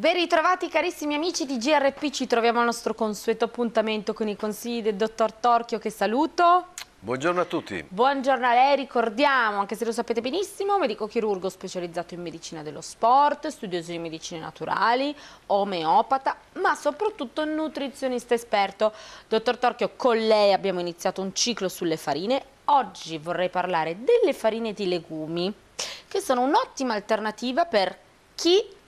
Ben ritrovati carissimi amici di GRP, ci troviamo al nostro consueto appuntamento con i consigli del dottor Torchio che saluto. Buongiorno a tutti. Buongiorno a lei, ricordiamo, anche se lo sapete benissimo, medico chirurgo specializzato in medicina dello sport, studioso di medicine naturali, omeopata, ma soprattutto nutrizionista esperto. Dottor Torchio, con lei abbiamo iniziato un ciclo sulle farine. Oggi vorrei parlare delle farine di legumi, che sono un'ottima alternativa per chi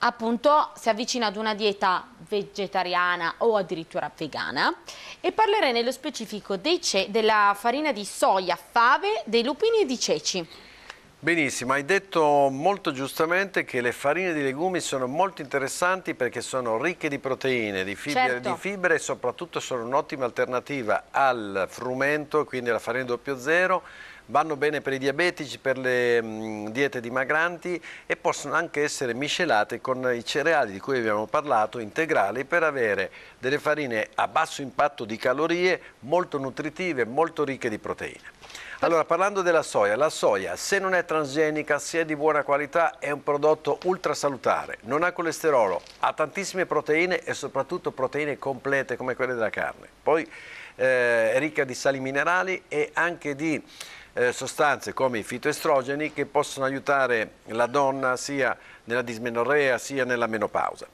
appunto si avvicina ad una dieta vegetariana o addirittura vegana e parlerei nello specifico della farina di soia, fave, dei lupini e di ceci. Benissimo, hai detto molto giustamente che le farine di legumi sono molto interessanti perché sono ricche di proteine, di fibre, certo. di fibre e soprattutto sono un'ottima alternativa al frumento, quindi alla farina doppio zero vanno bene per i diabetici, per le mh, mm, diete dimagranti e possono anche essere miscelate con i cereali di cui abbiamo parlato, integrali, per avere delle farine a basso impatto di calorie, molto nutritive, molto ricche di proteine. Allora, parlando della soia, la soia se non è transgenica, se è di buona qualità, è un prodotto ultra salutare, non ha colesterolo, ha tantissime proteine e soprattutto proteine complete come quelle della carne. Poi eh, è ricca di sali minerali e anche di eh, sostanze come i fitoestrogeni che possono aiutare la donna sia nella dismenorrea sia nella menopausa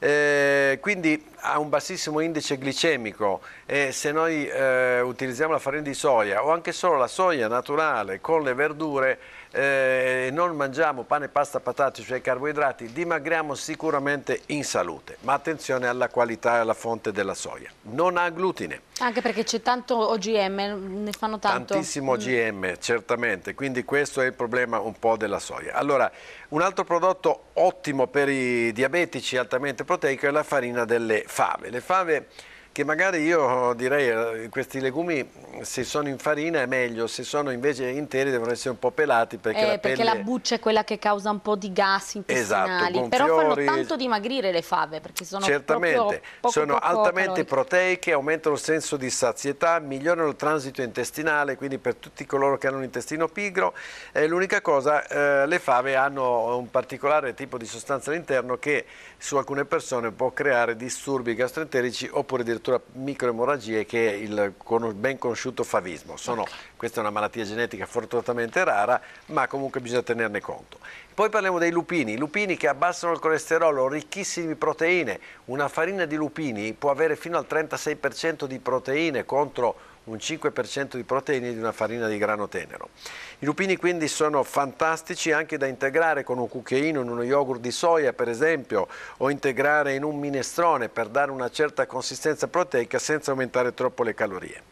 eh, quindi ha un bassissimo indice glicemico e se noi eh, utilizziamo la farina di soia o anche solo la soia naturale con le verdure eh, non mangiamo pane, pasta, patate, cioè carboidrati, dimagriamo sicuramente in salute, ma attenzione alla qualità e alla fonte della soia. Non ha glutine. Anche perché c'è tanto OGM, ne fanno tanto. Tantissimo OGM, mm. certamente, quindi questo è il problema un po' della soia. Allora, un altro prodotto ottimo per i diabetici altamente proteico è la farina delle fave. Le fave che magari io direi eh, questi legumi se sono in farina è meglio, se sono invece interi devono essere un po' pelati perché, eh, la, perché pelle... la buccia è quella che causa un po' di gas esatto, intestinali, esatto, però fanno tanto dimagrire le fave perché sono Certamente, poco, sono poco altamente caloriche. proteiche, aumentano il senso di sazietà, migliorano il transito intestinale, quindi per tutti coloro che hanno un intestino pigro, eh, l'unica cosa eh, le fave hanno un particolare tipo di sostanza all'interno che su alcune persone può creare disturbi gastroenterici oppure addirittura addirittura microemorragie che è il ben conosciuto favismo. Sono, questa è una malattia genetica fortunatamente rara, ma comunque bisogna tenerne conto. Poi parliamo dei lupini, lupini che abbassano il colesterolo, ricchissimi di proteine. Una farina di lupini può avere fino al 36% di proteine contro un 5% di proteine di una farina di grano tenero. I lupini quindi sono fantastici anche da integrare con un cucchiaino, in uno yogurt di soia per esempio, o integrare in un minestrone per dare una certa consistenza proteica senza aumentare troppo le calorie.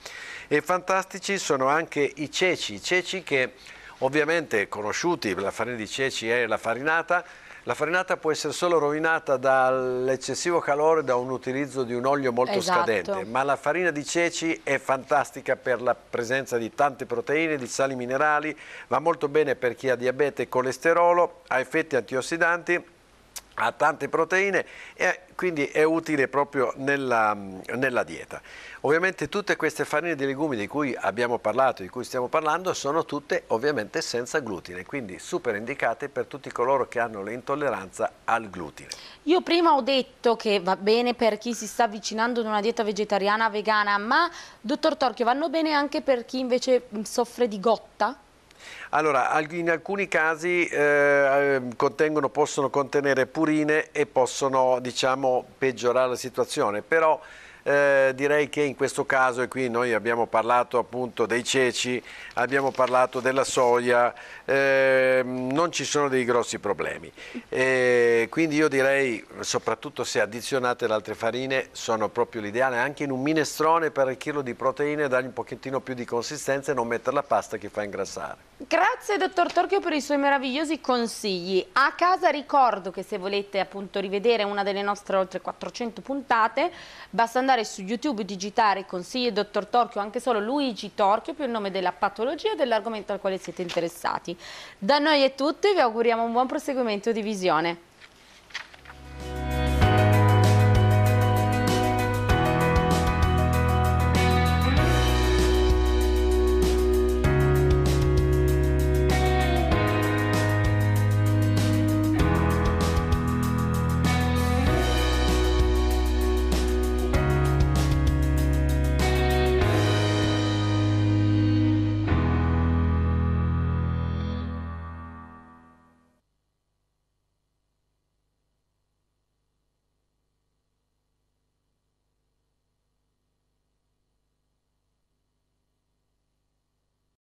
E fantastici sono anche i ceci, i ceci che ovviamente conosciuti, la farina di ceci è la farinata, la farinata può essere solo rovinata dall'eccessivo calore da un utilizzo di un olio molto esatto. scadente, ma la farina di ceci è fantastica per la presenza di tante proteine, di sali minerali, va molto bene per chi ha diabete e colesterolo, ha effetti antiossidanti ha tante proteine e quindi è utile proprio nella, nella, dieta. Ovviamente tutte queste farine di legumi di cui abbiamo parlato, di cui stiamo parlando, sono tutte ovviamente senza glutine, quindi super indicate per tutti coloro che hanno l'intolleranza al glutine. Io prima ho detto che va bene per chi si sta avvicinando ad una dieta vegetariana vegana, ma dottor Torchio vanno bene anche per chi invece soffre di gotta? Allora, in alcuni casi eh, possono contenere purine e possono diciamo, peggiorare la situazione, però eh, direi che in questo caso, e qui noi abbiamo parlato appunto dei ceci, abbiamo parlato della soia, eh, non ci sono dei grossi problemi. E quindi io direi, soprattutto se addizionate le altre farine, sono proprio l'ideale anche in un minestrone per arricchirlo di proteine, dargli un pochettino più di consistenza e non mettere la pasta che fa ingrassare. Grazie dottor Torchio per i suoi meravigliosi consigli. A casa ricordo che se volete appunto rivedere una delle nostre oltre 400 puntate, basta andare andare su YouTube, digitare consigli dottor Torchio, anche solo Luigi Torchio, più il nome della patologia e dell'argomento al quale siete interessati. Da noi è tutto e vi auguriamo un buon proseguimento di visione.